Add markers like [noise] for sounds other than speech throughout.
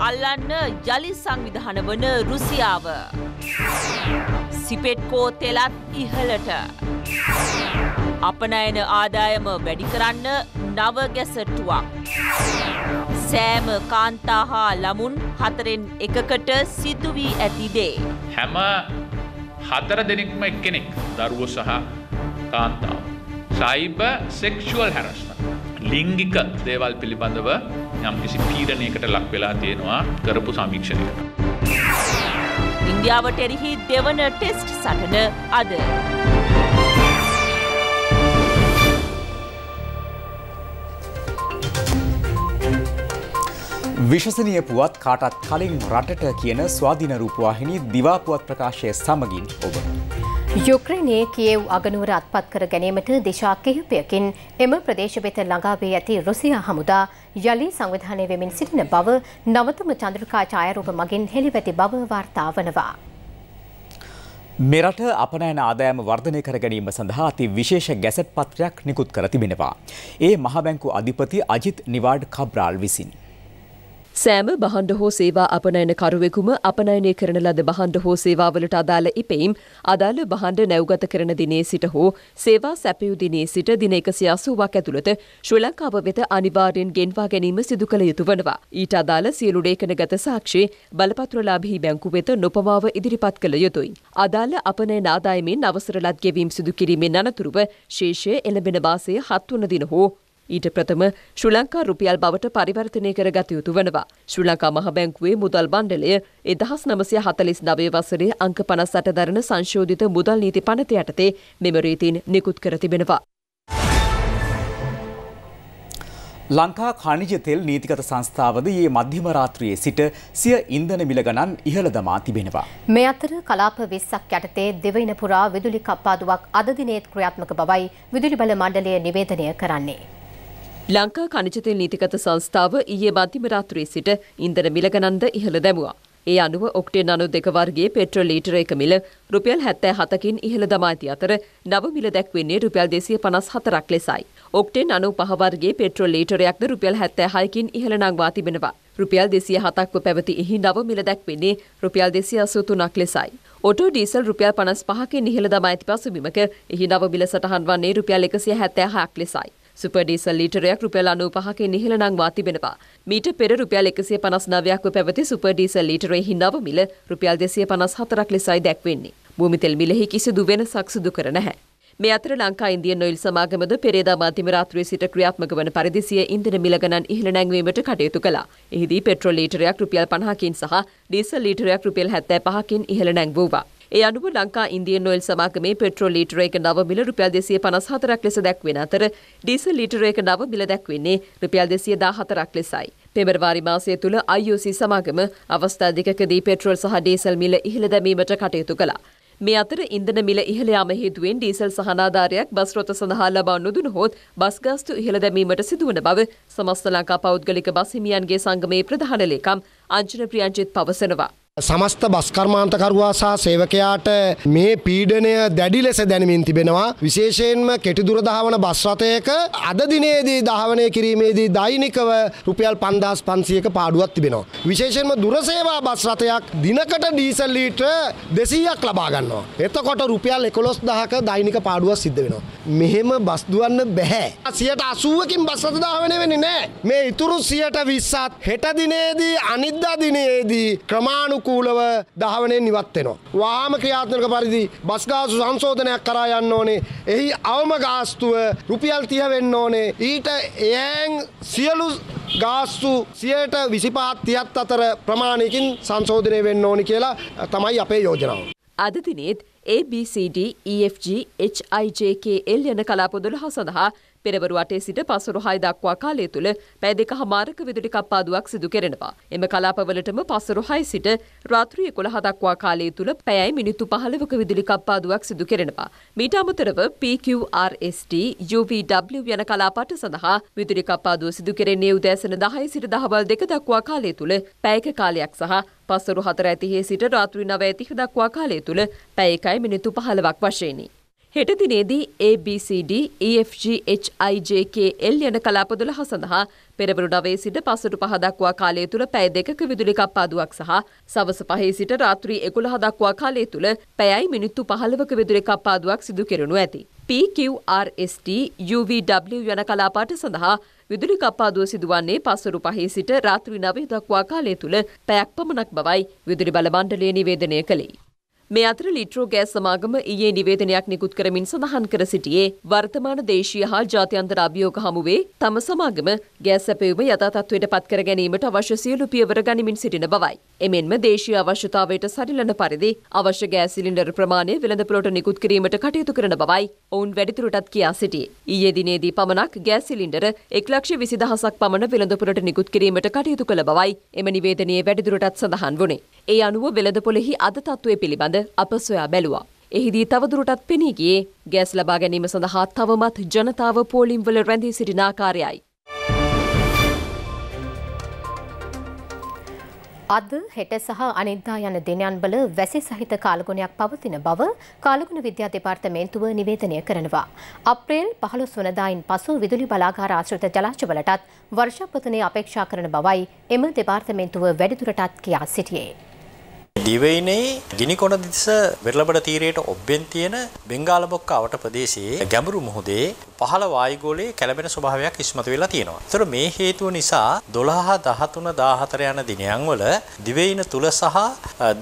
අල්ලන්න යළි සංවිධාන වන රුසියාව. සිපෙට්කෝ තෙලත් ඉහලට. අපනයන ආදායම වැඩි කරන්න නව ගැසටුවක්. සෑම කාන්තා හා ළමුන් හතරෙන් එකකට සිදුවී ඇතිදේ. හැම හතර දෙනෙක්ම එක්කෙනෙක් දරුව සහ කාන්තාව. Cyber sexual harassment. ලිංගික දේවල් පිළිබඳව යම්කිසි පීඩනයකට ලක් වෙලා තියෙනවා කරපු සමීක්ෂණයකට. ඉන්දියාවට එරෙහි දෙවන ටෙස්ට් සටන අද. විශසනය පුවත් කාටත් කලින් රටට කියන ස්වාධින රූපවාහිනි දිවාපුවත් ප්‍රකාශය සමගින් ඔබ. යුක්‍රණයේ කියව් අගනුවර අත්පත් කර ගැනීමට දිශා කිහිපයකින් එම ප්‍රදේශ වෙත ළඟාවී ඇති රුසියා හමුදා යළි සංවිධානය වෙමින් සිටින බව නවතම චන්ද්‍රකා ඡායාරූප මගින් හෙළිවැති බව වාර්තා වනවා. මෙරට අපනෑන ආදායම වර්ධනය කර ගැනීම සඳහා අති විශේෂ ගැසට් පත්‍රයක් නිකුත් කර තිබෙනවා. ඒ මහබැංකු අධිපති අජිත් නිවාඩ් කබ්‍රාල් විසින්. සෑම බහන්ඩ හෝ සේවා අපනයන කරුවෙකුම අපනයනය කරන ලද බහන්ඩ හෝ සේවාවලට අදාළ ඉපෙයිම් අදාළ බහන්ඩ නැවගත කරන දිනේ සිට හෝ සේවා සැපයු දිනේ සිට දින එකසි අසුවක් ඇතුළත ශ්‍රී ලංකාව වෙත අනිවාර්යෙන් ගෙන්වා ගැනීම සිදු කළ යුතු වනවා. ඊට අදාළ සියලු ලේඛන ගත සාක්ෂි බලපත්‍රලාභී බැංකු වෙත නොපවාව ඉදිරිපත් කළ යුතුයි. අදාළ අපනයන ආදායමෙන් අවසරලත් ගෙවීම් සිදු කිරීමෙන් අනතුරුව ශේෂය එළඹෙන මාසයේ 7 වන දින හෝ ඊට ප්‍රථම ශ්‍රී ලංකා රුපියල් බවට පරිවර්තනය කර ගත යුතු වනවා. ශ්‍රී ලංකා මහ බැංකුවේ මුදල් බණ්ඩලය එදහස් නමසය හතලිස් නවය වසරේ අංක පනස් අට දරන සංශෝධිත මුදල් නීති පනත යටතේ මෙම රීතීන් නිකුත් කර තිබෙනවා. ලංකා කණිජ තෙල් නීතිගත සංස්ථාවද ඒ මධ්‍යම රාත්‍රියේ සිට සිය ඉන්ධන මිල ගණන් ඉහළ දමා තිබෙනවා. මේ අතර කලාප 20ක් යටතේ දෙවයින පුරා විදුලි කප්පාදුවක් අද දිනේත් ක්‍රියාත්මක බවයි විදුලි බල මණ්ඩලය නිවේදනය කරන්නේ. ලංකා කනිජතෙල් නීතිගත සංස්ථාව ඊයේ මධ්‍යම රාත්‍රියේ සිට ඉන්ධන මිල ගණන්ද ඉහළ දැමුවා. ඒ අනුව ඔක්ටේන් අනු දෙක වර්ගයේ පෙට්‍රල් ලීටර එක මිල රුපියල් 77කින් ඉහළ දමා ඇති අතර නව මිල දැක්වෙන්නේ රුපියල් 254ක් ලෙසයි. ඔක්ටේන් 95 වර්ගයේ පෙට්‍රල් ලීටරයක්ද රුපියල් 76කින් ඉහළ නංවා තිබෙනවා. රුපියල් 207ක්ව පැවති එහි නව මිල දැක්වෙන්නේ රුපියල් 283ක් ලෙසයි. ඔටෝ ඩීසල් රුපියල් 55කින් ඉහළ දමා ඇති පසුබිමක එහි නව මිල සටහන් වන්නේ රුපියල් 176ක් ලෙසයි. සුපර් ඩීසල් ලීටරයක් රුපියල් 95කින් ඉහළ නංවා තිබෙනවා. මීට පෙර රුපියල් 159ක්ව පැවති සුපර් ඩීසල් ලීටරයේ හිනව මිල රුපියල් 254ක් ලෙසයි දැක්වෙන්නේ. භූමි තෙල් මිලෙහි කිසිදු වෙනසක් සිදු කර නැහැ. මේ අතර ලංකා ඉන්දියන් ඔයිල් සමාගමද පෙරේදා මාධ්‍යම රාත්‍රියේ සිට ක්‍රියාත්මක වන පරිදි සිය ඉන්ධන මිල ගණන් ඉහළ නැංවීමට කටයුතු කළා. එහිදී පෙට්‍රල් ලීටරයක් රුපියල් 50කින් සහ ඩීසල් ලීටරයක් රුපියල් 75කින් ඉහළ නැංවුවා. ඒ අනුව ලංකා ඉන්දියන් ඔයිල් සමාගමේ පෙට්‍රෝල් ලීටර එක නව මිල රුපියල් 254ක් ලෙස දැක්වෙන අතර ඩීසල් ලීටර එක නව මිල දැක්වෙන්නේ රුපියල් 214ක් ලෙසයි. පෙබරවාරි මාසය තුළ IOC සමාගම අවස්ථා දෙකකදී පෙට්‍රෝල් සහ ඩීසල් මිල ඉහළ දැමීමට කටයුතු කළා. මේ අතර ඉන්ධන මිල ඉහළ යාම හේතුවෙන් ඩීසල් සහනාධාරයක් බස් රථ සඳහා ලබා නොදුන හොත් බස් ගාස්තු ඉහළ දැමීමට සිදුවන බව සමස්ත ලංකා පෞද්ගලික බස් හිමියන්ගේ සංගමේ ප්‍රධාන ලේකම් අංජන ප්‍රියංජිත් පවසනවා. සමස්ත බස්කර්මාන්තකරුවා සහ සේවකයාට මේ පීඩනය දැඩි ලෙස දැනමින් තිබෙනවා. විශේෂයෙන්ම කෙටි දුර දහවන බස් රථයක අද දිනේදී දහවනය කිරීමේදී දෛනිකව රුපියල් 5500ක පාඩුවක් තිබෙනවා. විශේෂයෙන්ම දුර සේවා බස් රථයක් දිනකට ඩීසල් ලීටර 200ක් ලබා ගන්නවා. එතකොට රුපියල් 11000ක දෛනික පාඩුවක් සිද්ධ වෙනවා. මෙහෙම බස් දුවන්න බෑ. 80කින් බස් රථ දහවනය වෙන්නේ නැහැ. මේ ඉතුරු 120ත් හෙට දිනේදී අනිද්දා දිනේදී ක්‍රමානුකූලව අනුකූලව දහවනෙන් ඉවත් වෙනවා. වාම ක්‍රියාත්මක පරිදි බස් ගාසු සංශෝධනයක් කරා යන්න ඕනේ. එහි අවම ගාස්තුව රුපියල් 30 වෙන්න ඕනේ. ඊට එයන් සියලු ගාස්තු 125 30 අතර ප්‍රමාණයකින් සංශෝධනය වෙන්න ඕනි කියලා තමයි අපේ යෝජනාව. අද දිනේත් ABCD EFG HIJKL යන කලාප 12 සඳහා පෙරවරු 8 සිට පසුරු 6 දක්වා කාලය තුල පැය දෙකහමාරක විදුලි කප්පාදුවක් සිදු කෙරෙනවා. එම කලාපවලටම පසුරු 6 සිට රාත්‍රී 11 දක්වා කාලය තුල පැයයි මිනිත්තු 15ක විදුලි කප්පාදුවක් සිදු කෙරෙනවා. මීට අමතරව PQRST UVW යන කලාප 8 සඳහා විදුලි කප්පාදුව සිදු කෙරෙන්නේ උදෑසන 10 සිට දහවල් 2 දක්වා කාලය තුල පැයක කාලයක් සහ පසරු හතර ඇතිහේ සිට රාත්‍රී නව ඇතිහ දක්වා කාලය තුළ පැය එකයි මිනිත්තු පහළවක් වශයෙනි. හෙට දිනේදී ABCD EFGHIJKL යන කලාප 12 සඳහා පෙරවරු 9 සිට පසුට 5 දක්වා කාලය තුල පැය දෙකක විදුලි කප්පාදුවක් සහ සවස 5 සිට රාත්‍රී 11 දක්වා කාලය තුල පැයයි මිනිත්තු 15ක විදුලි කප්පාදුවක් සිදු කෙරෙනු ඇති. PQRST UVW යන කලාපාට සඳහා විදුලි කප්පාදුව සිදුවන්නේ පසරු පහේ සිට රාත්‍රී නවය දක්වා කාලය තුළ පැයක් පමණක් බවයි විදුලි බල මණ්ඩලය නිවේදනය කළේ. මේ අතර ලිට්‍රෝ ගෑස් සමාගම ඊයේ නිවේදනයක් නිකුත් කරමින් සඳහන් කර සිටියේ වර්තමාන දේශීය හා ජාත්‍යන්තර අභියෝග හමුවේ තම සමාගම ගෑස් සැපයුම යථා තත්ත්වයට පත් කර ගැනීමට අවශ්‍ය සියලු පියවර ගනිමින් සිටින බවයි. එමෙන්ම දේශීය අවශ්‍යතාවයට සරිලන පරිදි අවශ්‍ය ගෑස් සිලින්ඩර් ප්‍රමාණය වෙළඳපොළට නිකුත් කිරීමට කටයුතු කරන බවයි ඔවුන් වැඩිදුරටත් කියා සිටියේ. ඊයේ දිනේදී පමණක් ගෑස් සිලින්ඩර 1,20,000ක් පමණ වෙළඳපොළට නිකුත් කිරීමට කටයුතු කළ බවයි එම නිවේදනයේ වැඩිදුරටත් සඳහන් වුණේ. ඒ අනුව වෙළඳපොළෙහි අද තත්ත්වය පිළිබඳ අප සොයා බැලුවා. එහිදී තවදුරටත් පෙනීගියේ ගෑස් ලබා ගැනීම සඳහා තවමත් ජනතාව පෝලිම්වල රැඳී සිටිනාකාරයයි. අද හෙට සහ අනිද්දා යන දිනයන්වල වැසි සහිත කාලගුණයක් පවතින බව කාලගුණ විද්‍යා දෙපාර්තමේන්තුව නිවේදනය කරනවා. අප්‍රේල් 15 වනදායින් පසු විදුලි බලාගාර ආශ්‍රිත ජලාශවලටත් වර්ෂපතනය අපේක්ෂා කරන බවයි එම දෙපාර්තමේන්තුව වැඩිදුරටත් කියා සිටියේ. දිවයිනේ ගිනිකොන දිස වෙරළබඩ තීරයට ඔබ්බෙන් තියෙන බෙන්ගාලබොක්ක අවට ප්‍රදේශයේ ගැඹුරු මුහුදේ පහළ වායුගෝලයේ කැළඹෙන ස්වභාවයක් ඉස්මතු වෙලා තියෙනවා. ඒතර මේ හේතුව නිසා 12 13 14 යන දිනයන් වල දිවයින තුල සහ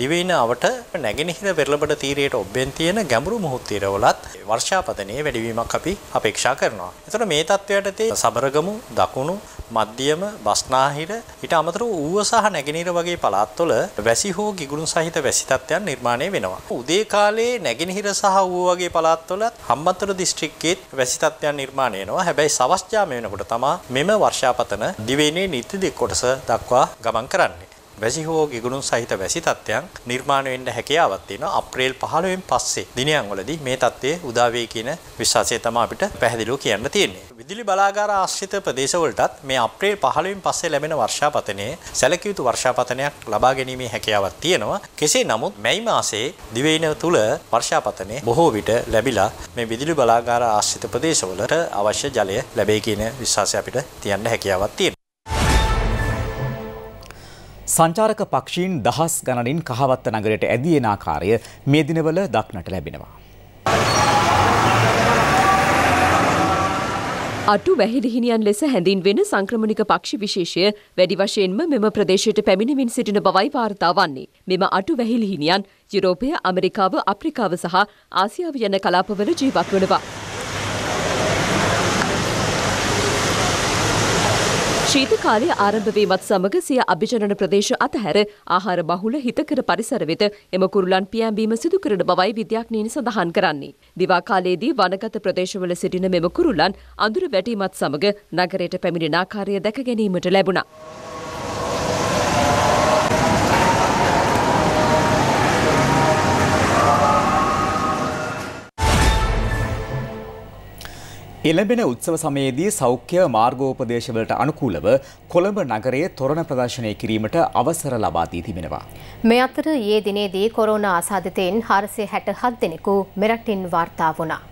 දිවයින අවට නැගෙනහිර වෙරළබඩ තීරයට ඔබ්බෙන් තියෙන ගැඹුරු මුහුද තීරවලත් වර්ෂාපතනයේ වැඩිවීමක් අපි අපේක්ෂා කරනවා. ඒතර මේ තත්ත්වයට තේ සබරගමු දකුණු මධ්‍යම බස්නාහිර ඊට අමතරව ඌව සහ නැගෙනහිර වගේ පළාත්වල වැසි හෝ ගිගුරුන් සහිත වැසි තත්ත්වයන් නිර්මාණය වෙනවා. උදේ කාලේ නැගෙනහිර සහ ඌව වගේ පළාත්වල හම්බන්තොට දිස්ත්‍රික්කයේ වැසි තත්ත්වයන් නිර්මාණය වෙනවා. හැබැයි සවස් ජාම වෙනකොට තමයි මෙම වර්ෂාපතන දිවයිනේ නිත්‍ය දෙක කොටස දක්වා ගමන් කරන්නේ. වැසි හෝ ගිගුණුන් සහිත වැසි තත්ත්වයන් නිර්මාණය වෙන්න හැකියාවක් තියෙනවා අප්‍රේල් 15 න් පස්සේ දිනයන් වලදී මේ தත්ත්වය උදා වෙයි කියන විශ්වාසය තමයි අපිට පැහැදිලිව කියන්න තියෙන්නේ. විදුලි බලාගාර ආශ්‍රිත ප්‍රදේශවලටත් මේ අප්‍රේල් 15 න් පස්සේ ලැබෙන වර්ෂාපතනයේ සැලකිය යුතු වර්ෂාපතනයක් ලබා ගැනීමේ හැකියාවක් තියෙනවා. කෙසේ නමුත් මැයි මාසයේ දිවයින තුල වර්ෂාපතනය බොහෝ විට ලැබිලා මේ විදුලි බලාගාර ආශ්‍රිත ප්‍රදේශවලට අවශ්‍ය ජලය ලැබෙයි කියන විශ්වාසය අපිට තියන්න හැකියාවක් තියෙනවා. සංචාරක පක්ෂීන් දහස් ගණනින් කහවත්ත නගරයට ඇදී එන ආකාරය මේ දිනවල දක්නට ලැබෙනවා. අටු වැහිලිහිනියන් ලෙස හැඳින්වෙන සංක්‍රමණික පක්ෂි විශේෂය වැඩි වශයෙන්ම මෙම ප්‍රදේශයට පැමිණෙමින් සිටින බවයි වාර්තා වන්නේ. මෙම අටු වැහිලිහිනියන් යුරෝපය, ඇමරිකාව, අප්‍රිකාව සහ ආසියාව යන කලාපවල ජීවත් වනවා. ශීත කාලය ආරම්භ වීමත් සමග සිය අභිජනන ප්‍රදේශ අතහැර ආහාර බහුල හිතකර පරිසර වෙත එම කුරුලන් පියෑඹීම සිදු කරන බවයි විද්‍යාඥයින් සඳහන් කරන්නේ. දිවා කාලයේදී වනගත ප්‍රදේශවල සිටින මෙම කුරුලන් අඳුර වැටීමත් සමග නගරයට පැමිණෙන ආකාරය දැක ගැනීමට ලැබුණා. එළඹෙන උත්සව සමයේදී සෞඛ්‍ය මාර්ගෝපදේශවලට අනුකූලව කොළඹ නගරයේ තොරණ ප්‍රදර්ශනය කිරීමට අවසර ලබා දී තිබෙනවා. මේ අතර ඊයේ දිනේදී කොරෝනා ආසාදිතයින් 467 දෙනෙකු මෙරටින් වාර්තා වුණා.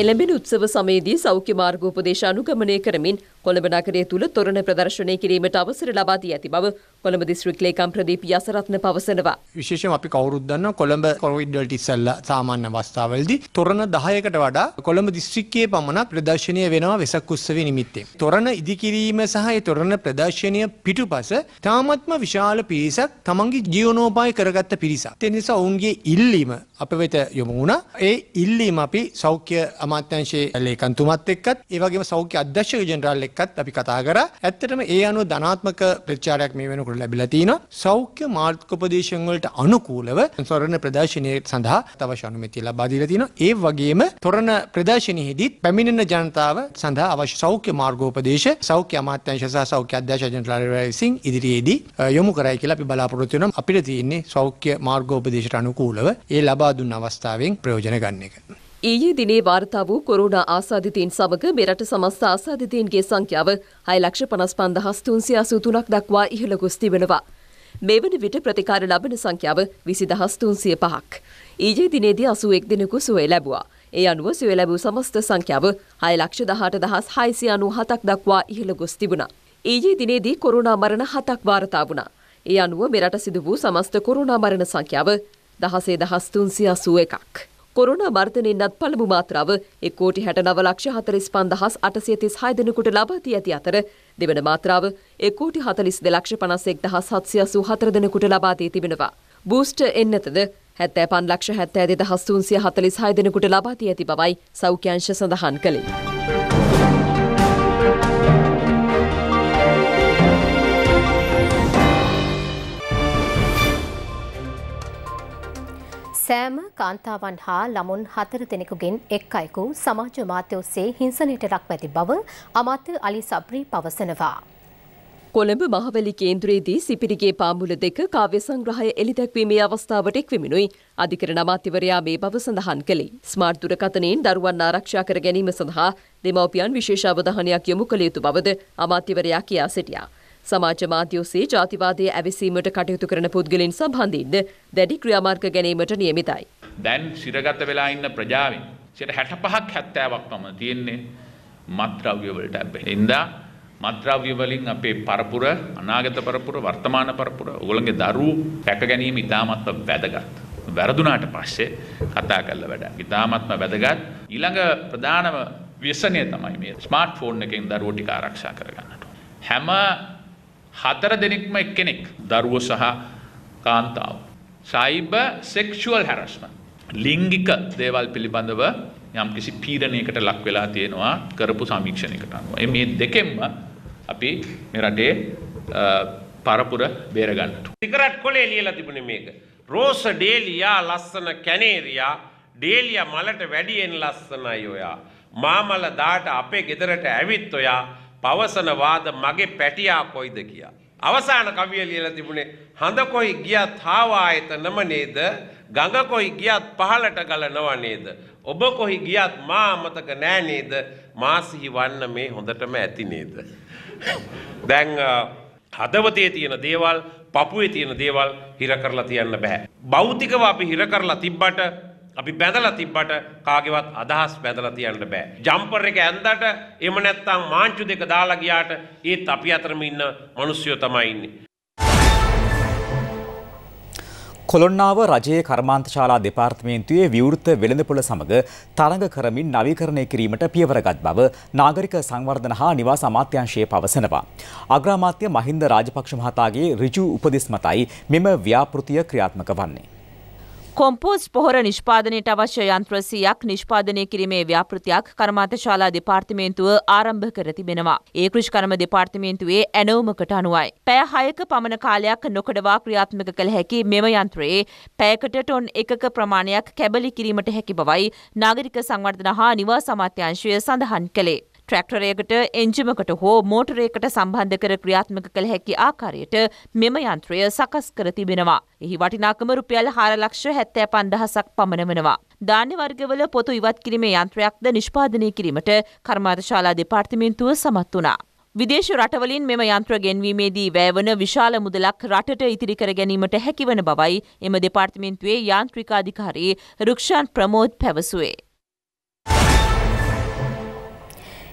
එළඹෙන උත්සව සමයේදී සෞඛ්‍ය මාර්ගෝපදේශ අනුගමනය කරමින් කොළඹ නගරය තුළ තොරණ ප්‍රදර්ශනය කිරීමට අවසර ලබා දී ඇති බව කොළඹ දිස්ත්‍රික් ලේකම් ප්‍රදීප් යසරත්න පවසනවා. විශේෂයෙන් අපි කවුරුත් දන්නවා කොළඹ කොවිඩ් වලට ඉස්සෙල්ලා සාමාන්‍ය අවස්ථාවවලදී තොරණ 10කට වඩා කොළඹ දිස්ත්‍රික්කයේ පමණක් ප්‍රදර්ශනය වෙනවා වෙසක් උත්සවය නිමිත්තෙන්. තොරණ ඉදිකිරීම සහ ඒ තොරණ ප්‍රදර්ශනය පිටුපස තාමත්ම විශාල පිරිසක් තමන්ගේ ජීවනෝපාය කරගත්ත පිරිසක්. ඒ නිසා ඔවුන්ගේ ඉල්ලීම අප වෙත යොමු වුණා. ඒ ඉල්ලීම අපි සෞඛ්‍ය අමාත්‍යංශයේ ලේකම්තුමත් එක්කත් ඒ වගේම සෞඛ්‍ය අධ්‍යක්ෂක ජෙනරාල් එක්කත් අපි කතා කරා. ඇත්තටම ඒ අනුව ධනාත්මක ප්‍රතිචාරයක් මේ වෙනකොට ලැබිලා තිනවා. සෞඛ්‍ය මාර්ගෝපදේශන් වලට අනුකූලව තොරණ ප්‍රදර්ශනයේ සඳහා අවශ්‍ය අනුමැතිය ලබා දීලා තිනවා. ඒ වගේම තොරණ ප්‍රදර්ශනයේදී පැමිණෙන ජනතාව සඳහා අවශ්‍ය සෞඛ්‍ය මාර්ගෝපදේශ සෞඛ්‍ය අමාත්‍යංශ සහ සෞඛ්‍ය අධ්‍යක්ෂක ජෙනරාල් විසින් ඉදිරියේදී යොමු කරයි කියලා අපි බලාපොරොත්තු වෙනවා. අපිට තියෙන්නේ සෞඛ්‍ය මාර්ගෝපදේශයට අනුකූලව ඒ ලබා ලබා දුන්න අවස්ථාවෙන් ප්‍රයෝජන ගන්න එක. ඊයේ දිනේ වාර්තා වූ කොරෝනා ආසාදිතයින් සමග මෙරට සමස්ත ආසාදිතයින්ගේ සංඛ්‍යාව 6,55,383ක් දක්වා ඉහළ ගොස් තිබෙනවා. මේ වන විට ප්‍රතිකාර ලබන සංඛ්‍යාව 20,305ක්. ඊයේ දිනේදී 81 දිනකු සුවය ලැබුවා. ඒ අනුව සුවය ලැබූ සමස්ත සංඛ්‍යාව 6,18,697ක් දක්වා ඉහළ ගොස් තිබුණා. ඊයේ දිනේදී කොරෝනා මරණ 7ක් වාර්තා වුණා. ඒ අනුව මෙරට සිදු වූ සමස්ත කොරුණා මරණ සංඛ්‍යාව දහසේ දහස් තුන්සිය අසුව එකක්. කොරුණ මර්තනයන්නත් පළමු මාත්‍රාව එක්කෝටි හැට නව ලක්ෂ හතරිස් පන්දහස් අටසියතිස් හයදනකුට ලබාති ඇති අතර දෙවන මාත්‍රාව එක්කෝටි හතලිස් දෙලක්ෂ පනසෙක් දහස් හත්සියසූ හතරදනකුට ලබාදී තිබෙනවා. බූස්ට එන්නතද හැත්තෑ පන් ලක්ෂ හැත්තෑ දෙදහස්තුන්සිය හතලිස් හයදනකුට ලබාති ඇති බවයි සෞඛ්‍යංශ සඳහන් කළේ. සෑම කාන්තාවන් හා ළමුන් හතර දෙනෙකුගෙන් එක් අයෙකු සමාජ මාධ්‍ය ඔස්සේ හිංසනයට ලක්ව ඇති බව අමාත්‍ය අලි සබ්‍රී පවසනවා. කොළඹ මහවැලි කේන්ද්‍රයේදී සිපිරිගේ පාමුල දෙක කාව්‍ය සංග්‍රහය එළිදැක්වීමේ අවස්ථාවට එක්වමිනුයි අධිකරණ අමාත්‍යවරයා මේ බව සඳහන් කළේ. ස්මාර්ට් දුරකථනයෙන් දරුවන් ආරක්ෂා කර ගැනීම සඳහා දෙමව්පියන් විශේෂ අවධානයක් යොමු කළ යුතු බවද අමාත්‍යවරයා කියා සිටියා. සමාජ මාධ්‍ය ඔස්සේ ජාතිවාදය ඇවිසීමට කටයුතු කරන පුද්ගලින් සම්බන්ධින්ද දැඩි ක්‍රියාමාර්ග ගැනීමට නියමිතයි. දැන් සිරගත වෙලා ඉන්න ප්‍රජාවෙන් සිට හැට පහක් හැත්තෑවක් පම තියෙන්නේ මත්ද්‍රව්‍යවලට ඇබ. එන්දා මත්ද්‍රව්‍යවලින් අපේ පරපුර අනාගත පරපුර වර්තමාන පරපුර ඔගලගේ දරූ පැක ගැනීම ඉතාමත්ව වැදගත්. වැරදුනාට පස්සේ කතා කල්ල වැඩ. ඉතාමත්ම වැදගත් ඉළඟ ප්‍රධානම ව්‍යසනය තමයි මේ ස්මාර්ට් ෆෝන් එකෙන් දරුවටික ආරක්ෂා කරගන්නට. හැම හතර දෙනෙක්ම එක්කෙනෙක් දරුවෝ සහ කාන්තාව. Cyber sexual harassment. ලිංගික දේවල් පිළිබඳව යම් කිසි පීරණයකට ලක් වෙලා තියෙනවා කරපු සමීක්ෂණයකට අනුව. මේ දෙකෙන්ම අපි මේ රටේ පරපුර බේරගන්නට. සිගරට් කොලේ ලියලා තිබුණේ මේක. රෝස ඩේලියා ලස්සන කැනේරියා ඩේලියා මලට වැඩියෙන් ලස්සනයි ඔයා. මාමල දාට අපේ ගෙදරට ඇවිත් ඔයා පවසනවාද මගේ පැටියා කොයිද කියා. අවසාන කවිය ලියලා තිබුණේ හඳ කොයි ගියත් හාවායත නම නේද ගඟ කොයි ගියත් පහලට ගලනව නේද ඔබ කොහි ගියත් මා අමතක නෑ නේද මා සිහි වන්න මේ හොඳටම ඇති නේද [laughs] දැන් හදවතේ තියෙන දේවල් පපුවේ තියෙන දේවල් හිර කරලා තියන්න බෑ භෞතිකව අපි හිර කරලා තිබ්බට අපි බැඳලා තිබ්බට කාගේවත් අදහස් බැඳලා තියන්න බෑ. ජම්පර් එක ඇන්දට එම නැත්තම් මාංචු දෙක දාලා ගියාට ඒත් අපි අතරම ඉන්න මිනිස්සුયો තමයි ඉන්නේ. කොළොන්නාව රජයේ කර්මාන්ත ශාලා දෙපාර්තමේන්තුවේ විවෘත වෙළඳපොළ සමග තරඟ කරමින් නවීකරණය කිරීමට පියවරගත් බව නාගරික සංවර්ධන හා නිවාස අමාත්‍යංශයේ පවසනවා. අග්‍රාමාත්‍ය මහින්ද රාජපක්ෂ මහතාගේ ඍජු උපදෙස් මතයි මෙම ව්‍යාපෘතිය ක්‍රියාත්මක වන්නේ. කොම්පෝස්ට් පොහොර නිෂ්පාදනයට අවශ්‍ය යන්ත්‍ර සියක් නිෂ්පාදනය කිරීමේ ව්‍යාපෘතියක් කර්මාන්තශාලා දෙපාර්තමේන්තුව ආරම්භ කර තිබෙනවා. ඒ කෘෂිකර්ම දෙපාර්තමේන්තුවේ ඇනවුමකට අනුවයි. පැය හයක පමණ කාලයක් නොකඩවා ක්‍රියාත්මක කළ හැකි මෙම යන්ත්‍රයේ පැයකට ටොන් එකක ප්‍රමාණයක් කැබලි කිරීමට හැකි බවයි නාගරික සංවර්ධන හා නිවාස අමාත්‍යංශය සඳහන් කළේ. ට්‍රැක්ටරයකට එන්ජිමකට හෝ මෝටරයකට සම්බන්ධ කර ක්‍රියාත්මක කළ හැකි ආකාරයට මෙම යන්ත්‍රය සකස් කර තිබෙනවා. එහි වටිනාකම රුපියල් හාරලක්ෂ හැත්තෑ පන්දහසක් පමණ වනවා. ධාන්‍ය වර්ගවල පොතු ඉවත් කිරීමේ යන්ත්‍රයක්ද නිෂ්පාදනය කිරීමට කර්මාර්ශශාලා දෙපාර්තිමේන්තුව සමත් වනා. විදේශ රටවලින් මෙම යන්ත්‍ර ගෙන්වීමේදී වැෑවන විශාල මුදලක් රටට ඉතිරි කර ගැනීමට හැකිවන බවයි එම දෙපාර්තිමෙන්න්තුවේ යාන්ත්‍රිකාධිකාරී රුක්ෂාන් ප්‍රමෝද් පැවසුවේ.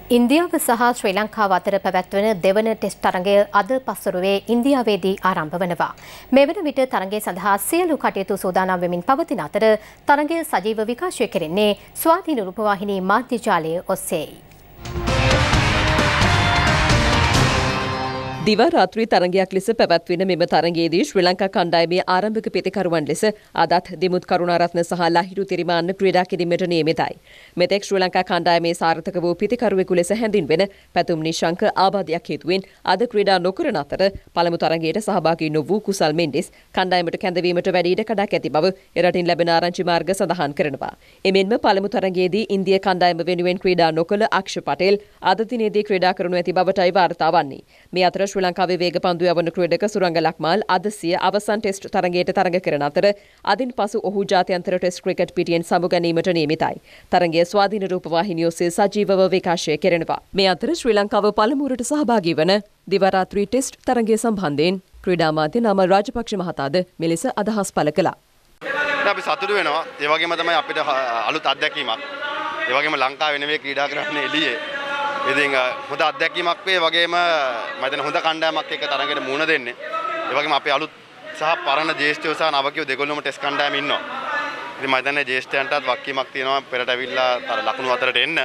ඉන්දියාව සහ ශ්‍රී ලංකාව අතර පැවැත්වෙන දෙවන ටෙස්් තරගය අද පස්සරුවේ ඉන්දියාවේදී ආරම්භ වනවා. මෙවන විට තරගේ සඳහා සියලු කටයුතු සූදානම් වෙමින් පවතින අතර තරගය සජීව විකාශය කරෙන්නේ ස්වාධීන රූපවාහිනී මාධ්‍යජාලය ඔස්සේයි. දිව රාත්‍රී තරගයක් ලෙස පැවැත්වෙන මෙම තරගයේදී ශ්‍රී ලංකා කණ්ඩායමේ ආරම්භක පෙතකරුවන් ලෙස අදත් දෙමුත් කරුණාරත්න සහ ලහිරු තිරිමාන්න ක්‍රීඩා කිරීමට නියමිතයි. මෙතෙක් ශ්‍රී ලංකා කණ්ඩායමේ සාර්ථක වූ පිතිකරුවෙකු ලෙස හැඳින්වෙන පැතුම් නිශංක ආබාධයක් හේතුවෙන් අද ක්‍රීඩා නොකරන අතර පළමු තරගයට සහභාගී නොවූ කුසල් මෙන්ඩිස් කණ්ඩායමට කැඳවීමට වැඩි ඉඩ කඩක් ඇති බව එරටින් ලැබෙන ආරංචි මාර්ග සඳහන් කරනවා. එමෙන්ම පළමු තරගයේදී ඉන්දිය කණ්ඩායම වෙනුවෙන් ක්‍රීඩා නොකළ අක්ෂ පටේල් අද දිනේදී ක්‍රීඩා කරනු ඇති බවටයි වාර්තා වන්නේ. මේ අතර ශ්‍රී ලංකාවේ වේග පන්දු යවන ක්‍රීඩක සුරංග ලක්මාල් අද සිය අවසන් ටෙස්ට් තරගයට තරඟ කරන අතර අදින් පසු ඔහු ජාත්‍යන්තර ටෙස්ට් ක්‍රිකට් පිටියෙන් සමු ගැනීමට නියමිතයි. තරගය ස්වාධීන රූපවාහිනිය ඔස්සේ සජීවව විකාශය කෙරෙනවා. මේ අතර ශ්‍රී ලංකාව පළමුවරට සහභාගී වන දිවරාත්‍රී ටෙස්ට් තරගය සම්බන්ධයෙන් ක්‍රීඩාමාත්‍ය නාම රාජපක්ෂ මහතාද මෙලෙස අදහස් පළ කළා. අපි සතුටු වෙනවා. ඒ වගේම තමයි අපිට අලුත් අත්දැකීමක්. ඒ වගේම ලංකාව වෙනුවෙන් ක්‍රීඩා කරන්න එළියේ ඉතින් හොඳ අත්දැකීමක් වේ වගේම මම හිතන්නේ හොඳ කණ්ඩායමක් එක්ක තරඟයට මුහුණ දෙන්නේ. ඒ වගේම අපේ අලුත් සහ පරණ ජේෂ්ඨයෝ සහ නවකියෝ දෙගොල්ලොම ටෙස්ට් කණ්ඩායම ඉන්නවා. ඉතින් මම හිතන්නේ ජේෂ්ඨයන්ටත් වක්කීමක් තියෙනවා පෙරට ඇවිල්ලා අර ලකුණු අතරට එන්න.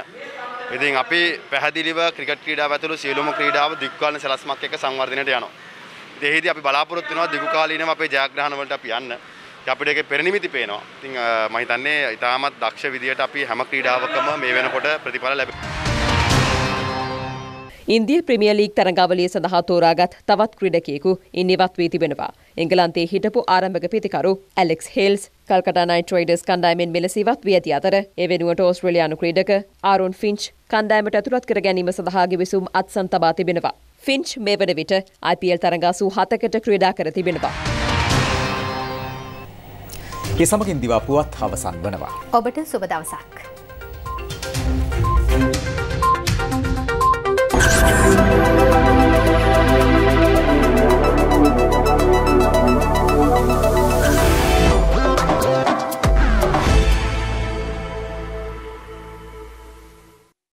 ඉතින් අපි පැහැදිලිව ක්‍රිකට් ක්‍රීඩාව ඇතුළු සියලුම ක්‍රීඩාව දිග්කාලීන සැලැස්මක් එක්ක සංවර්ධනයට යනවා. ඉතින් එහිදී අපි බලාපොරොත්තු වෙනවා දිගුකාලීනව අපේ ජයග්‍රහණ වලට අපි යන්න. අපිට ඒකේ පෙරනිමිති පේනවා. ඉතින් මම හිතන්නේ ඊටාමත් දක්ෂ විදියට අපි හැම ක්‍රීඩාවකම මේ වෙනකොට ප්‍රතිඵල ලැබෙනවා. ඉන්දිය ප්‍රමිය ලීක් තරඟාවලිය සඳහා තෝරාගත් තවත් ක්‍රඩකයෙකු ඉන් ඉවත් වී තිබෙනවා. එංගලන්තේ හිටපු ආරම්භක පිතිකරු ඇලෙක්ස් හෙල්ස් කල්කට නයිට්‍රයිඩස් කණ්ඩායමෙන් මෙලෙසිවත් වී ඇති අතර එවෙනුවට ඕස්ට්‍රලයානු ක්‍රීඩක ආරුන් ෆිංච් කණ්ඩායමට ඇතුළත් කර ගැනීම සඳහාගේ විසුම් අත්සන් තබා තිබෙනවා. ෆිංච් මේ වන විට IPL තරඟාසූ හතකට ක්‍රීඩා කර තිබෙනවා. ඒ සමගින් දිවා පුවත් අවසන් වනවා. ඔබට සුබ දවසක්.